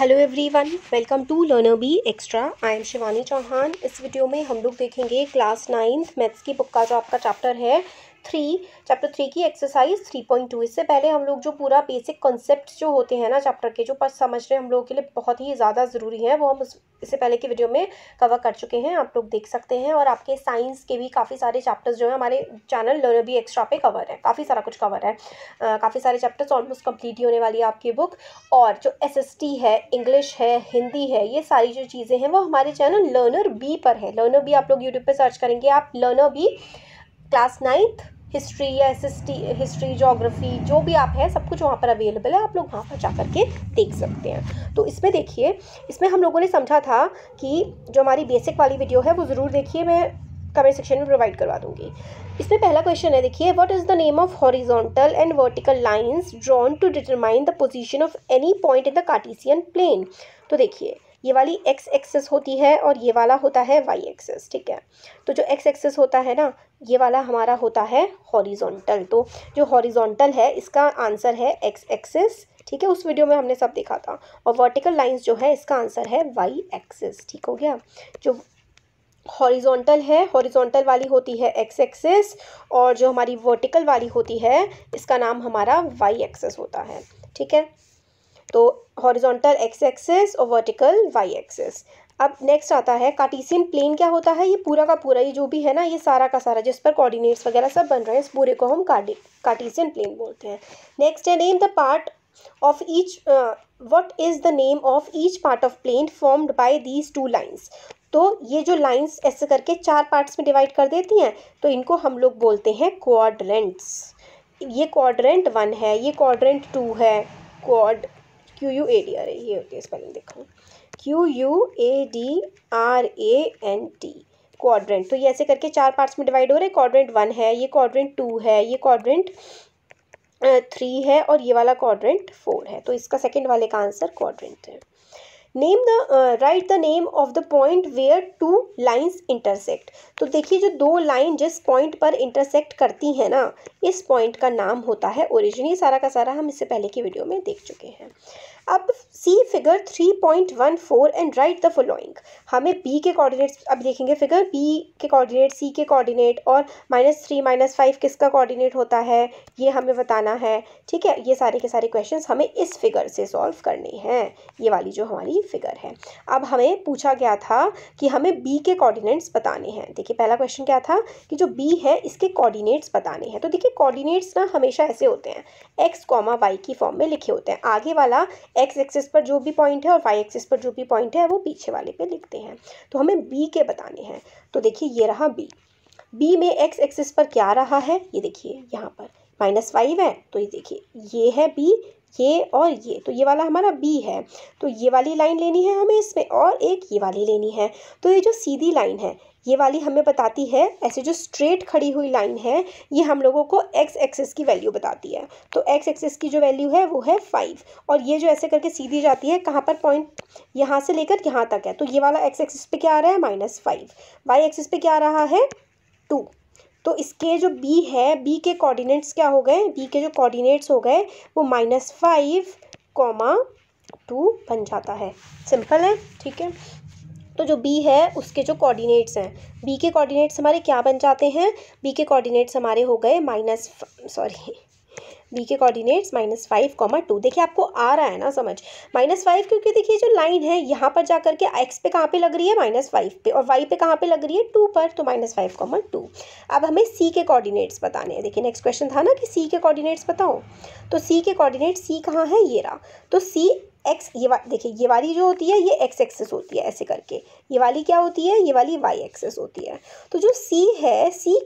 hello everyone welcome to learner B extra I am Shivani Chauhan इस video में हम लोग देखेंगे क्लास नाइन्थ मैथ्स की बुक का जो आपका चैप्टर है थ्री चैप्टर थ्री की एक्सरसाइज थ्री पॉइंट टू इससे पहले हम लोग जो पूरा बेसिक कॉन्सेप्ट जो होते हैं ना चैप्टर के जो पर समझने हम लोगों के लिए बहुत ही ज़्यादा ज़रूरी है वो हम उस इससे पहले की वीडियो में कवर कर चुके हैं आप लोग देख सकते हैं और आपके साइंस के भी काफ़ी सारे चैप्टर्स जो हैं हमारे चैनल लर्नर भी एक्स्ट्रा पे कवर है काफ़ी सारा कुछ कवर है काफ़ी सारे चैप्टर्स ऑलमोस्ट कंप्लीट ही होने वाली है आपकी बुक और जो एस है इंग्लिश है हिंदी है ये सारी जो चीज़ें हैं वो हमारे चैनल लर्नर बी पर है लर्नर बी आप लोग यूट्यूब पर सर्च करेंगे आप learner B class ninth history या एस हिस्ट्री जोग्राफी जो भी आप है सब कुछ वहाँ पर अवेलेबल है आप लोग वहाँ पर जा करके देख सकते हैं तो इसमें देखिए इसमें हम लोगों ने समझा था कि जो हमारी बेसिक वाली वीडियो है वो ज़रूर देखिए मैं कमेंट सेक्शन में प्रोवाइड करवा दूँगी इसमें पहला क्वेश्चन है देखिए what is the name of horizontal and vertical lines drawn to determine the position of any point in the Cartesian plane तो देखिए ये वाली एक्स एक्सेस होती है और ये वाला होता है वाई एक्सेस ठीक है तो जो एक्स एक्सेस होता है ना ये वाला हमारा होता है हॉरिजोंटल तो जो हॉरिजोंटल है इसका आंसर है एक्स एक्सेस ठीक है उस वीडियो में हमने सब देखा था और वर्टिकल लाइंस जो है इसका आंसर है वाई एक्सेस ठीक हो गया जो हॉरिजोंटल है हॉरिजोंटल वाली होती है एक्स एक्सेस और जो हमारी वर्टिकल वाली होती है इसका नाम हमारा वाई एक्सेस होता है ठीक है तो हॉरिजॉन्टल एक्स एक्सेस और वर्टिकल वाई एक्सेस अब नेक्स्ट आता है कार्टीसियन प्लेन क्या होता है ये पूरा का पूरा ये जो भी है ना ये सारा का सारा जिस पर कोऑर्डिनेट्स वगैरह सब बन रहे हैं इस पूरे को हम कार्टीसियन प्लेन बोलते हैं नेक्स्ट है name the part of each what is the name of each part of plane formed by these two lines तो ये जो लाइन्स ऐसे करके चार पार्ट्स में डिवाइड कर देती हैं तो इनको हम लोग बोलते हैं क्वाड्रेंट्स ये क्वाड्रेंट वन है ये क्वाड्रेंट टू है quad Q U A D R A ये होती है स्पेलिंग देखो Q U A D R A N T quadrant तो ये ऐसे करके चार पार्ट्स में डिवाइड हो रहे हैं क्वाड्रेंट वन है ये क्वाड्रेंट टू है ये क्वाड्रेंट थ्री है और ये वाला क्वाड्रेंट फोर है तो इसका सेकेंड वाले का आंसर क्वाड्रेंट है name the write the name of the point where two lines intersect तो देखिए जो दो लाइन जिस पॉइंट पर इंटरसेक्ट करती हैं ना इस पॉइंट का नाम होता है ओरिजिन ये सारा का सारा हम इससे पहले की वीडियो में देख चुके हैं अब see figure 3.14 and write the following हमें बी के कोऑर्डिनेट्स अब देखेंगे फिगर बी के कोऑर्डिनेट सी के कोऑर्डिनेट और माइनस थ्री माइनस फाइव किसका कोऑर्डिनेट होता है ये हमें बताना है ठीक है ये सारे के सारे क्वेश्चंस हमें इस फिगर से सॉल्व करने हैं ये वाली जो हमारी फिगर है अब हमें पूछा गया था कि हमें बी के कॉर्डिनेट्स बताने हैं देखिए पहला क्वेश्चन क्या था कि जो बी है इसके कॉर्डिनेट्स बताने हैं तो देखिए कॉर्डिनेट्स ना हमेशा ऐसे होते हैं एक्स कॉमा वाई की फॉर्म में लिखे होते हैं आगे वाला एक्स एक्सिस पर जो भी पॉइंट है और वाई एक्सिस पर जो भी पॉइंट है वो पीछे वाले पे लिखते हैं तो हमें बी के बताने हैं तो देखिए ये रहा बी बी में एक्स एक्सिस पर क्या रहा है ये देखिए यहाँ पर माइनस फाइव है तो ये देखिए ये है बी ये और ये तो ये वाला हमारा बी है तो ये वाली लाइन लेनी है हमें इसमें और एक ये वाली लेनी है तो ये जो सीधी लाइन है ये वाली हमें बताती है ऐसे जो स्ट्रेट खड़ी हुई लाइन है ये हम लोगों को एक्स एक्सेस की वैल्यू बताती है तो एक्स एक्सेस की जो वैल्यू है वो है फाइव और ये जो ऐसे करके सीधी जाती है कहाँ पर पॉइंट यहाँ से लेकर यहाँ तक है तो ये वाला एक्स एक्सेस पे क्या आ रहा है माइनस फाइव वाई एक्सेस पे क्या आ रहा है टू तो इसके जो बी है बी के कोऑर्डिनेट्स क्या हो गए बी के जो कोऑर्डिनेट्स हो गए वो माइनस फाइव कॉमा टू बन जाता है सिंपल है ठीक है तो जो बी है उसके जो कोऑर्डिनेट्स हैं बी के कोऑर्डिनेट्स हमारे क्या बन जाते हैं बी के कोऑर्डिनेट्स हमारे हो गए माइनस सॉरी बी के coordinates minus five comma two देखिए आपको आ रहा है ना समझ माइनस फाइव क्योंकि देखिए जो लाइन है यहाँ पर जाकर के एक्स पे कहाँ पे लग रही है माइनस फाइव पे और वाई पे कहाँ पे लग रही है टू पर तो माइनस फाइव कॉमा टू अब हमें सी के कोऑर्डिनेट्स बताने हैं देखिए नेक्स्ट क्वेश्चन था ना कि सी के कोऑर्डिनेट्स बताओ तो सी के कॉर्डिनेट्स सी कहाँ है ये रहा तो सी एक्स ये देखिए ये वाली जो होती है ये एक्स एक्सेस होती है ऐसे करके ये वाली क्या होती है ये वाली वाई एक्सेस होती है तो जो सी है सी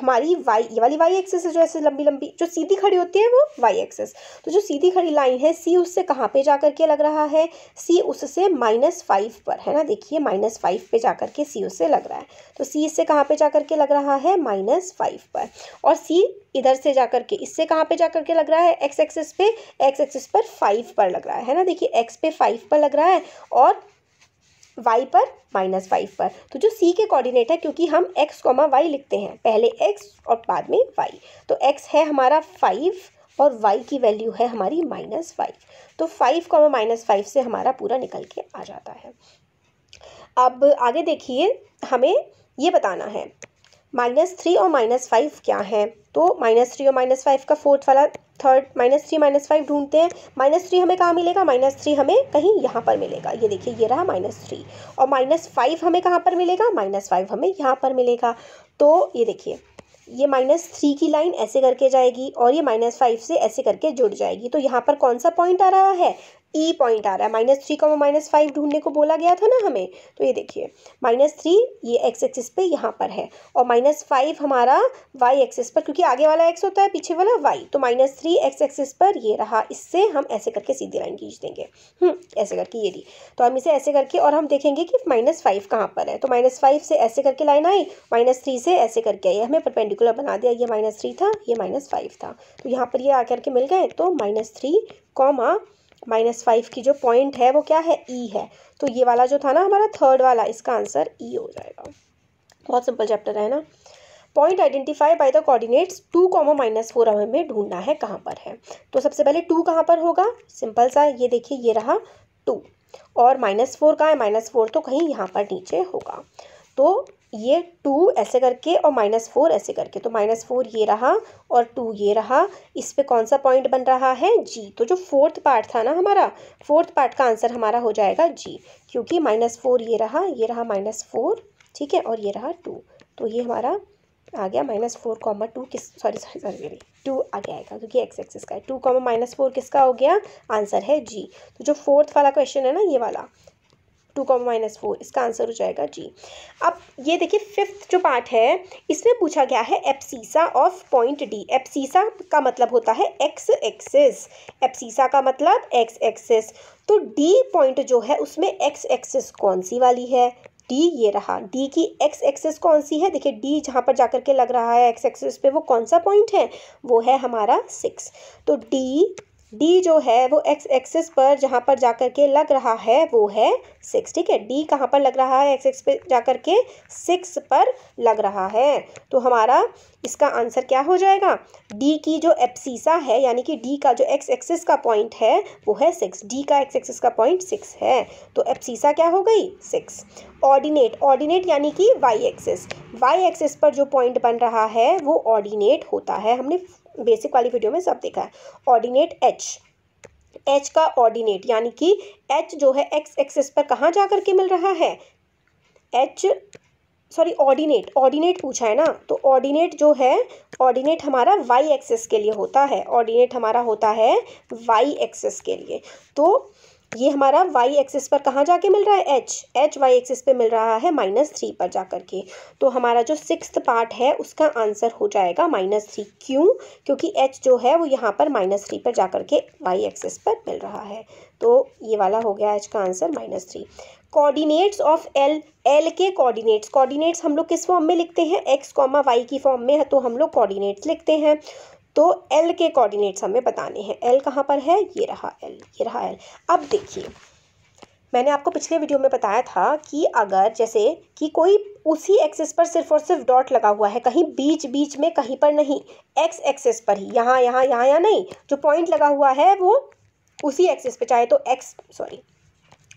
हमारी वाई ये वाली वाई एक्सेस है जो ऐसे लंबी लंबी जो सीधी खड़ी होती है वो वाई एक्सेस तो जो सीधी खड़ी लाइन है सी उससे कहाँ पे जा के लग रहा है सी उससे माइनस फाइव पर है ना देखिए माइनस फाइव पे जा के सी उससे लग रहा है तो सी इससे कहाँ पे जा करके के लग रहा है माइनस फाइव पर और सी इधर से जा के इससे कहाँ पे जा के लग रहा है एक्स एक्सेस पे एक्स एक्सेस पर फाइव पर लग रहा है ना देखिए एक्स पे फाइव पर लग रहा है और वाई पर माइनस फाइव पर तो जो सी के कोऑर्डिनेट है क्योंकि हम एक्स कॉमा वाई लिखते हैं पहले एक्स और बाद में वाई तो एक्स है हमारा फाइव और वाई की वैल्यू है हमारी माइनस फाइव तो फाइव कॉमा माइनस फाइव से हमारा पूरा निकल के आ जाता है अब आगे देखिए हमें ये बताना है माइनस थ्री और माइनस फाइव क्या है तो माइनस थ्री और माइनस फाइव का फोर्थ वाला third minus three minus five ढूंढते हैं माइनस थ्री हमें कहाँ मिलेगा माइनस थ्री हमें कहीं यहाँ पर मिलेगा ये देखिए ये रहा माइनस थ्री और माइनस फाइव हमें कहाँ पर मिलेगा माइनस फाइव हमें यहाँ पर मिलेगा तो ये देखिए ये माइनस थ्री की लाइन ऐसे करके जाएगी और ये माइनस फाइव से ऐसे करके जुड़ जाएगी तो यहाँ पर कौन सा पॉइंट आ रहा है ई e पॉइंट आ रहा है minus three comma minus five ढूंढने को बोला गया था ना हमें तो ये देखिए माइनस थ्री ये एक्स एक्सिस पे यहाँ पर है और माइनस फाइव हमारा वाई एक्सिस पर क्योंकि आगे वाला एक्स होता है पीछे वाला वाई तो माइनस थ्री एक्स एक्सिस पर ये रहा इससे हम ऐसे करके सीधी लाइन खींच देंगे हम्म, ऐसे करके ये दी तो हम इसे ऐसे करके और हम देखेंगे कि माइनस फाइव कहाँ पर है तो माइनस फाइव से ऐसे करके लाइन आई माइनस थ्री से ऐसे करके आई हमें परपेंडिकुलर बना दिया ये माइनस थ्री था ये माइनस फाइव था तो यहाँ पर ये आ करके मिल गए तो minus three comma minus five की जो पॉइंट है वो क्या है ई e है तो ये वाला जो था ना हमारा थर्ड वाला इसका आंसर ई e हो जाएगा बहुत सिंपल चैप्टर है ना point identify by the coordinates two comma minus four हमें ढूंढना है कहाँ पर है तो सबसे पहले टू कहाँ पर होगा सिंपल सा ये देखिए ये रहा टू और माइनस फोर का है माइनस फोर तो कहीं यहाँ पर नीचे होगा तो ये टू ऐसे करके और माइनस फोर ऐसे करके तो माइनस फोर ये रहा और टू ये रहा इस पे कौन सा पॉइंट बन रहा है जी तो जो फोर्थ पार्ट था ना हमारा फोर्थ पार्ट का आंसर हमारा हो जाएगा जी क्योंकि माइनस फोर ये रहा ये रहा माइनस फोर ठीक है और ये रहा टू तो ये हमारा आ गया माइनस फोर कॉमा टू किस सॉरी सॉरी सॉरी टू आ गया आएगा क्योंकि एक्स एक्सिस का है टू कॉमा माइनस फोर किसका हो गया आंसर है जी तो जो फोर्थ वाला क्वेश्चन है ना ये वाला टू कॉमा माइनस फोर इसका आंसर हो जाएगा जी अब ये देखिए फिफ्थ जो पार्ट है इसमें पूछा गया है abscissa of point D abscissa का मतलब होता है एक्स एक्सिस एप्सीसा का मतलब एक्स एक्सिस तो डी पॉइंट जो है उसमें एक्स एक्सिस कौन सी वाली है डी ये रहा डी की एक्स एक्सेस कौन सी है देखिए डी जहाँ पर जाकर के लग रहा है एक्स एक्सेस पे वो कौन सा पॉइंट है वो है हमारा सिक्स तो डी डी जो है वो एक्स एक्सिस पर जहाँ पर जा कर के लग रहा है वो है सिक्स ठीक है डी कहाँ पर लग रहा है एक्स एक्स पे जा कर के सिक्स पर लग रहा है तो हमारा इसका आंसर क्या हो जाएगा डी की जो एप्सीसा है यानी कि डी का जो एक्स एक्सिस का पॉइंट है वो है सिक्स डी का एक्स एक्सिस का पॉइंट सिक्स है तो एप्सीसा क्या हो गई सिक्स ऑर्डिनेट ऑर्डिनेट यानी कि वाई एक्सिस वाई एक्सिस पर जो पॉइंट बन रहा है वो ऑर्डिनेट होता है हमने बेसिक वाली वीडियो में सब देखा है ऑर्डिनेट एच एच का ऑर्डिनेट यानी कि एच जो है एक्स एक्सेस पर कहाँ जा करके के मिल रहा है एच सॉरी ऑर्डिनेट ऑर्डिनेट पूछा है ना तो ऑर्डिनेट जो है ऑर्डिनेट हमारा वाई एक्सेस के लिए होता है ऑर्डिनेट हमारा होता है वाई एक्सेस के लिए तो ये हमारा वाई एक्सिस पर कहाँ जाके मिल रहा है एच एच वाई एक्सिस पे मिल रहा है माइनस थ्री पर जा कर के तो हमारा जो सिक्स पार्ट है उसका आंसर हो जाएगा माइनस थ्री क्यों क्योंकि एच जो है वो यहाँ पर माइनस थ्री पर जा के वाई एक्सिस पर मिल रहा है तो ये वाला हो गया एच का answer minus three coordinates of L L के कोऑर्डिनेट्स कोऑर्डिनेट्स हम लोग किस फॉर्म में लिखते हैं एक्स कॉमा वाई की फॉर्म में है तो हम लोग कोऑर्डिनेट्स लिखते हैं तो एल के कोऑर्डिनेट्स हमें बताने हैं एल कहाँ पर है ये रहा एल ये रहा एल अब देखिए मैंने आपको पिछले वीडियो में बताया था कि अगर जैसे कि कोई उसी एक्सेस पर सिर्फ और सिर्फ डॉट लगा हुआ है कहीं बीच बीच में कहीं पर नहीं एक्स एक्सेस पर ही यहाँ यहाँ यहाँ या नहीं जो पॉइंट लगा हुआ है वो उसी एक्सेस पर चाहे तो एक्स सॉरी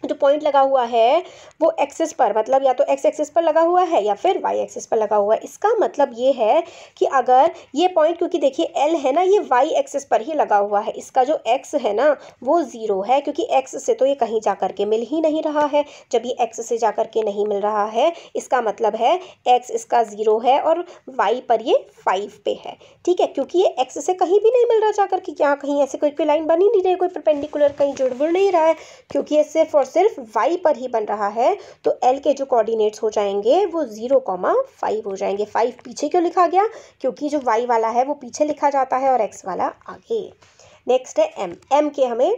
जो पॉइंट लगा हुआ है वो एक्सेस पर मतलब या तो एक्स एक्सेस पर लगा हुआ है या फिर वाई एक्सेस पर लगा हुआ है इसका मतलब ये है कि अगर ये पॉइंट क्योंकि देखिए एल है ना ये वाई एक्सेस पर ही लगा हुआ है इसका जो एक्स है ना वो ज़ीरो है क्योंकि एक्स से तो ये कहीं जा कर के मिल ही नहीं रहा है जब ये एक्स से जा कर के नहीं मिल रहा है इसका मतलब है एक्स इसका ज़ीरो है और वाई पर ये फाइव पे है ठीक है क्योंकि ये एक्स से कहीं भी नहीं मिल रहा जा कर के यहाँ कहीं ऐसे कोई कोई लाइन बनी नहीं रही कोई परपेंडिकुलर कहीं जुड़ बुड़ नहीं रहा है क्योंकि ये सिर्फ और सिर्फ वाई पर ही बन रहा है तो एल के जो कोऑर्डिनेट्स हो जाएंगे वो ज़ीरो कॉमा फाइव हो जाएंगे फाइव पीछे क्यों लिखा गया क्योंकि जो वाई वाला है वो पीछे लिखा जाता है और एक्स वाला आगे नेक्स्ट है m m के हमें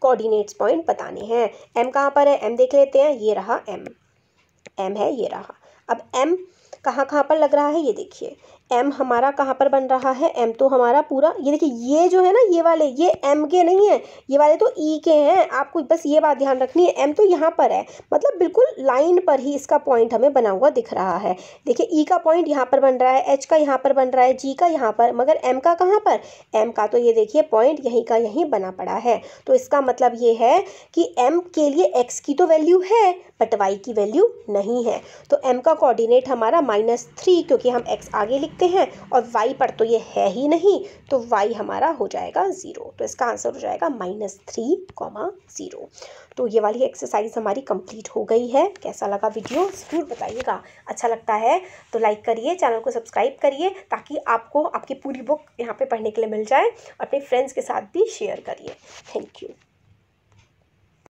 कोऑर्डिनेट्स पॉइंट बताने हैं एम कहाँ पर है एम देख लेते हैं ये रहा एम एम है ये रहा अब एम कहाँ कहाँ पर लग रहा है ये देखिए एम हमारा कहाँ पर बन रहा है एम तो हमारा पूरा ये देखिए ये जो है ना ये वाले ये एम के नहीं है ये वाले तो ई e के हैं आपको बस ये बात ध्यान रखनी है एम तो यहाँ पर है मतलब बिल्कुल लाइन पर ही इसका पॉइंट हमें बना हुआ दिख रहा है देखिए ई e का पॉइंट यहाँ पर बन रहा है एच का यहाँ पर बन रहा है जी का यहाँ पर मगर एम का कहाँ पर एम का तो ये देखिए पॉइंट यहीं का यहीं बना पड़ा है तो इसका मतलब ये है कि एम के लिए एक्स की तो वैल्यू है बट वाई की वैल्यू नहीं है तो एम का कॉर्डिनेट हमारा हमारा माइनस थ्री क्योंकि हम एक्स आगे लिखते हैं और वाई पर तो ये है ही नहीं तो वाई हमारा हो जाएगा ज़ीरो तो इसका आंसर हो जाएगा माइनस थ्री कॉमा ज़ीरो तो ये वाली एक्सरसाइज हमारी कंप्लीट हो गई है कैसा लगा वीडियो ज़रूर बताइएगा अच्छा लगता है तो लाइक करिए चैनल को सब्सक्राइब करिए ताकि आपको आपकी पूरी बुक यहाँ पे पढ़ने के लिए मिल जाए अपने फ्रेंड्स के साथ भी शेयर करिए थैंक यू